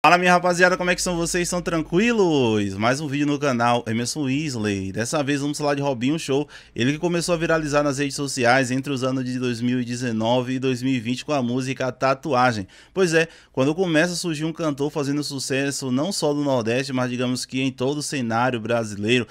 Fala minha rapaziada, como é que são vocês? São tranquilos? Mais um vídeo no canal Emerson Weasley. Dessa vez vamos falar de Robinho Show, ele que começou a viralizar nas redes sociais entre os anos de 2019 e 2020 com a música Tatuagem. Pois é, quando começa a surgir um cantor fazendo sucesso não só no Nordeste, mas digamos que em todo o cenário brasileiro,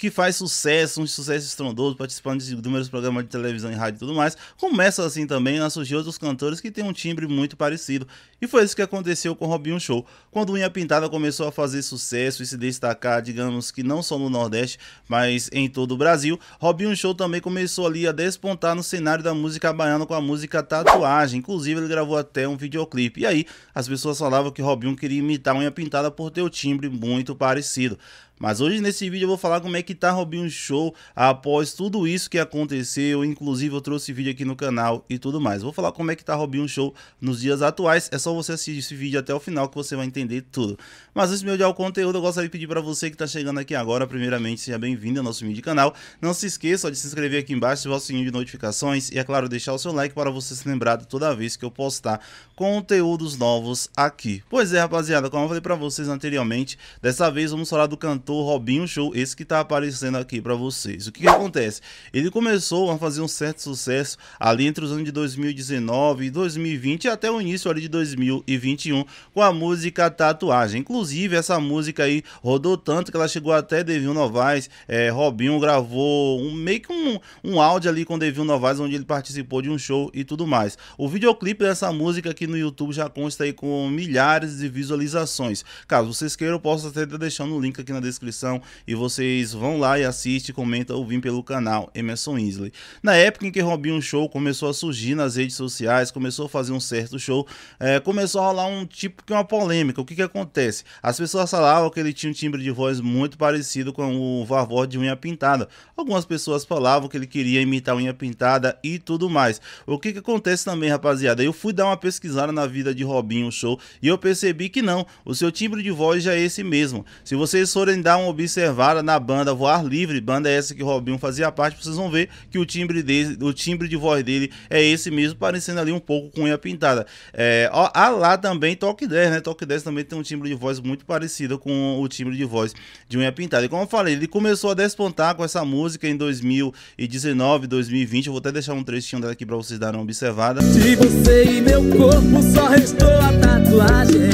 que faz sucesso, um sucesso estrondoso, participando de diversos programas de televisão e rádio e tudo mais, começa assim também a surgir outros cantores que têm um timbre muito parecido. E foi isso que aconteceu com Robinho Show, quando Unha Pintada começou a fazer sucesso e se destacar, digamos que não só no Nordeste, mas em todo o Brasil. Robinho Show também começou ali a despontar no cenário da música baiana com a música Tatuagem, inclusive ele gravou até um videoclipe. E aí, as pessoas falavam que Robinho queria imitar Unha Pintada por ter o timbre muito parecido. Mas hoje nesse vídeo eu vou falar como é que tá Robinho Show após tudo isso que aconteceu, inclusive eu trouxe vídeo aqui no canal e tudo mais. Vou falar como é que tá Robinho Show nos dias atuais, é só você assistir esse vídeo até o final que você vai entender tudo. Mas antes de me olhar o conteúdo, eu gostaria de pedir para você que tá chegando aqui agora, primeiramente seja bem-vindo ao nosso vídeo canal. Não se esqueça de se inscrever aqui embaixo, ativar o sininho de notificações e é claro, deixar o seu like para você ser lembrado toda vez que eu postar conteúdos novos aqui. Pois é, rapaziada, como eu falei para vocês anteriormente, dessa vez vamos falar do cantor o Robinho Show, esse que tá aparecendo aqui para vocês. O que, que, acontece? Ele começou a fazer um certo sucesso ali entre os anos de 2019 e 2020 até o início ali de 2021 com a música Tatuagem. Inclusive, essa música aí rodou tanto que ela chegou até Devil Novaes. É, Robinho gravou um, meio que um, um áudio ali com Devil Novaes, onde ele participou de um show e tudo mais. O videoclipe dessa música aqui no YouTube já consta aí com milhares de visualizações. Caso vocês queiram, eu posso até deixar no link aqui na descrição descrição e vocês vão lá e assiste, comenta ou vim pelo canal Emerson Isley. Na época em que Robinho Show começou a surgir nas redes sociais, começou a fazer um certo show, é, começou a rolar um tipo que é uma polêmica. O que que acontece? As pessoas falavam que ele tinha um timbre de voz muito parecido com o Vavó de Unha Pintada. Algumas pessoas falavam que ele queria imitar Unha Pintada e tudo mais. O que que acontece também, rapaziada? Eu fui dar uma pesquisada na vida de Robinho Show e eu percebi que não, o seu timbre de voz já é esse mesmo. Se vocês forem dar uma observada na banda Voar Livre, banda é essa que Robinho fazia parte, vocês vão ver que o timbre, dele, o timbre de voz dele é esse mesmo, parecendo ali um pouco com unha pintada. É, a lá também Toque 10, né? Toque 10 também tem um timbre de voz muito parecido com o timbre de voz de unha pintada. E como eu falei, ele começou a despontar com essa música em 2019, 2020. Eu vou até deixar um trechinho dela aqui pra vocês darem uma observada. De você e meu corpo só restou a tatuagem,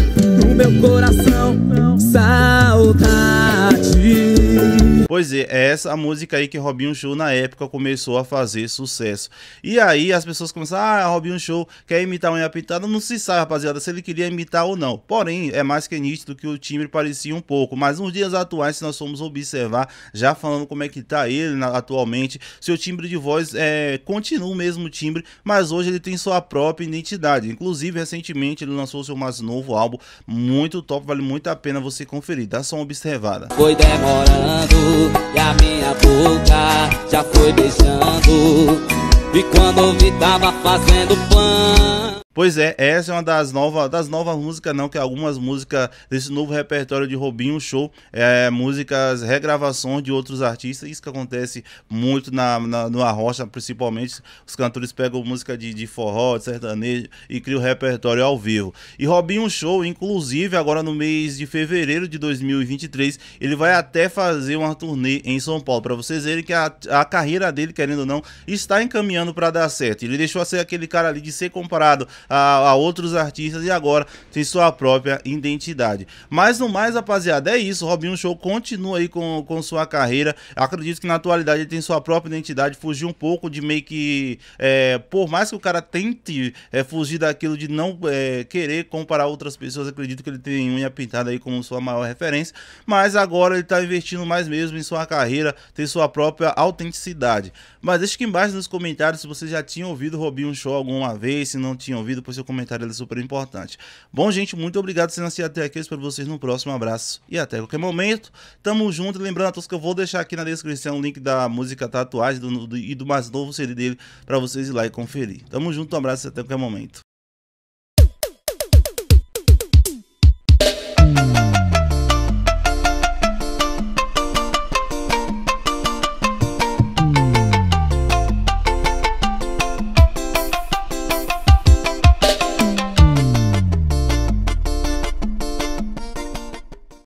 no meu coração, sabe? ti. Pois é, é essa música aí que Robinho Show na época começou a fazer sucesso. E aí as pessoas começaram, ah, Robinho Show quer imitar unha pintada, não se sabe, rapaziada, se ele queria imitar ou não. Porém, é mais que nítido que o timbre parecia um pouco, mas nos dias atuais, se nós formos observar, já falando como é que tá ele atualmente, seu timbre de voz é, continua o mesmo timbre, mas hoje ele tem sua própria identidade. Inclusive, recentemente ele lançou seu mais novo álbum, muito top, vale muito a pena você conferir, dá só uma observada. Foi demorando e a minha boca já foi beijando E quando eu vi tava fazendo pão Pois é, essa é uma das novas das novas músicas, não, que algumas músicas desse novo repertório de Robinho Show, é, músicas, regravações de outros artistas, isso que acontece muito na, na no Arrocha, principalmente, os cantores pegam música de, de forró, de sertanejo e criam repertório ao vivo. E Robinho Show, inclusive, agora no mês de fevereiro de 2023, ele vai até fazer uma turnê em São Paulo, para vocês verem que a, a carreira dele, querendo ou não, está encaminhando para dar certo. Ele deixou a ser aquele cara ali de ser comparado a, a outros artistas e agora tem sua própria identidade. Mas no mais, rapaziada, é isso. Robinho Show continua aí com, com sua carreira. Acredito que na atualidade ele tem sua própria identidade, fugir um pouco de meio que. É, por mais que o cara tente é, fugir daquilo de não é, querer comparar outras pessoas, acredito que ele tem unha pintada aí como sua maior referência. Mas agora ele tá investindo mais mesmo em sua carreira, tem sua própria autenticidade. Mas deixa aqui embaixo nos comentários se você já tinha ouvido Robinho Show alguma vez, se não tinha ouvido ouvido, pois seu comentário é super importante. Bom, gente, muito obrigado por terem até aqui. Eu espero vocês no próximo. Um abraço e até qualquer momento. Tamo junto. Lembrando a todos que eu vou deixar aqui na descrição o link da música Tatuagem do, do, e do mais novo CD dele para vocês ir lá e conferir. Tamo junto, um abraço e até qualquer momento.